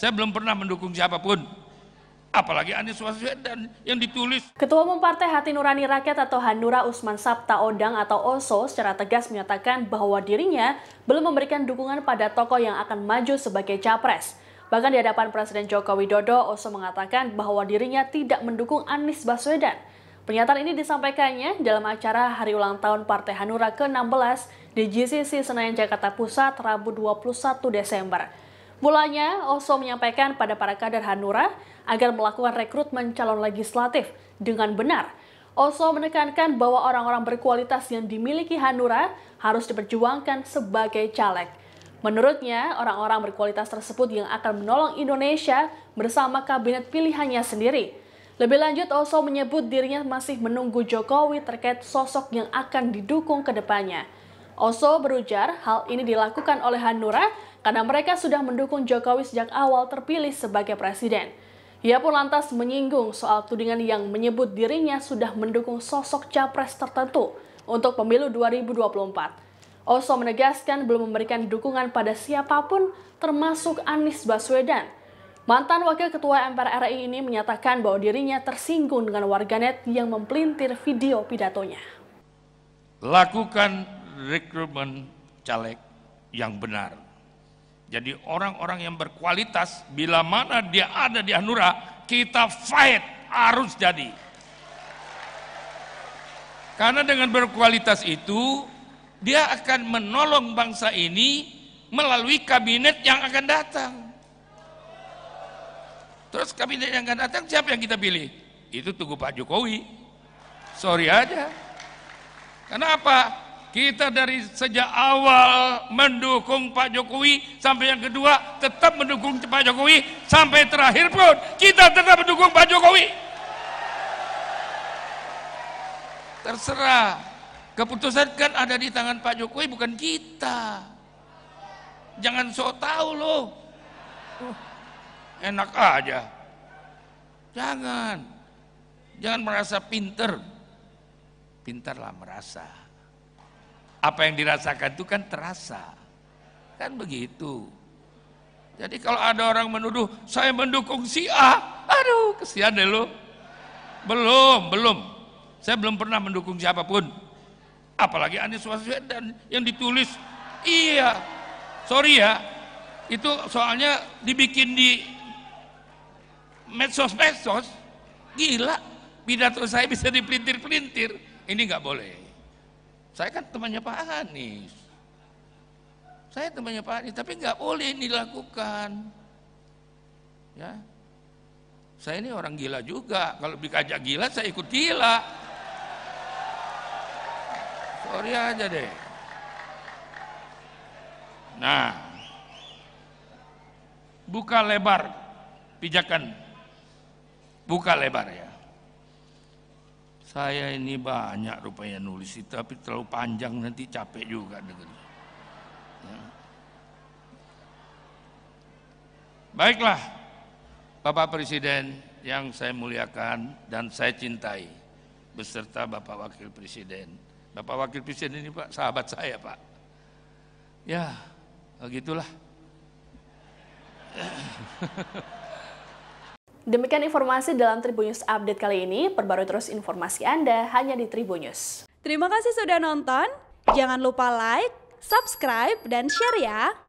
Saya belum pernah mendukung siapapun. Apalagi Anies Baswedan yang ditulis. Ketua Umum Partai Hati Nurani Rakyat atau Hanura Usman Sabta Odang atau Oso secara tegas menyatakan bahwa dirinya belum memberikan dukungan pada tokoh yang akan maju sebagai capres. Bahkan di hadapan Presiden Joko Widodo, Oso mengatakan bahwa dirinya tidak mendukung Anies Baswedan. Pernyataan ini disampaikannya dalam acara Hari Ulang Tahun Partai Hanura ke-16 di GCC Senayan Jakarta Pusat Rabu 21 Desember. Mulanya, Oso menyampaikan pada para kader Hanura agar melakukan rekrutmen calon legislatif dengan benar. Oso menekankan bahwa orang-orang berkualitas yang dimiliki Hanura harus diperjuangkan sebagai caleg. Menurutnya, orang-orang berkualitas tersebut yang akan menolong Indonesia bersama kabinet pilihannya sendiri. Lebih lanjut, Oso menyebut dirinya masih menunggu Jokowi terkait sosok yang akan didukung ke depannya. Oso berujar, hal ini dilakukan oleh Hanura karena mereka sudah mendukung Jokowi sejak awal terpilih sebagai presiden. Ia pun lantas menyinggung soal tudingan yang menyebut dirinya sudah mendukung sosok capres tertentu untuk pemilu 2024. Oso menegaskan belum memberikan dukungan pada siapapun termasuk Anies Baswedan. Mantan Wakil Ketua MPR RI ini menyatakan bahwa dirinya tersinggung dengan warganet yang mempelintir video pidatonya. Lakukan rekrutmen caleg yang benar jadi orang-orang yang berkualitas bila mana dia ada di Hanura, kita fight harus jadi. Karena dengan berkualitas itu dia akan menolong bangsa ini melalui kabinet yang akan datang. Terus kabinet yang akan datang siapa yang kita pilih? Itu tunggu Pak Jokowi. Sorry aja. Karena apa? Kita dari sejak awal mendukung Pak Jokowi sampai yang kedua tetap mendukung Pak Jokowi sampai terakhir pun kita tetap mendukung Pak Jokowi. Terserah. Keputusan kan ada di tangan Pak Jokowi bukan kita. Jangan sok tahu loh. enak aja. Jangan. Jangan merasa pinter. Pintarlah merasa apa yang dirasakan itu kan terasa. Kan begitu. Jadi kalau ada orang menuduh saya mendukung si A, aduh kesian deh lo. Belum, belum. Saya belum pernah mendukung siapapun. Apalagi Anies Waswedan yang ditulis iya. Sorry ya. Itu soalnya dibikin di medsos-medsos. Gila, pidato saya bisa dipelintir-pelintir. Ini nggak boleh. Saya kan temannya Pak Anies. Saya temannya Pak Anies, tapi nggak boleh ini dilakukan. Ya, saya ini orang gila juga. Kalau dikajak gila, saya ikut gila. Sorry aja deh. Nah, buka lebar, pijakan. Buka lebar ya. Saya ini banyak rupanya nulis itu, tapi terlalu panjang nanti capek juga dengan Ya. Baiklah, Bapak Presiden yang saya muliakan dan saya cintai, beserta Bapak Wakil Presiden. Bapak Wakil Presiden ini Pak, sahabat saya Pak. Ya, begitulah. Demikian informasi dalam Tribunnews Update kali ini. Perbarui terus informasi Anda hanya di Tribunnews. Terima kasih sudah nonton. Jangan lupa like, subscribe, dan share ya.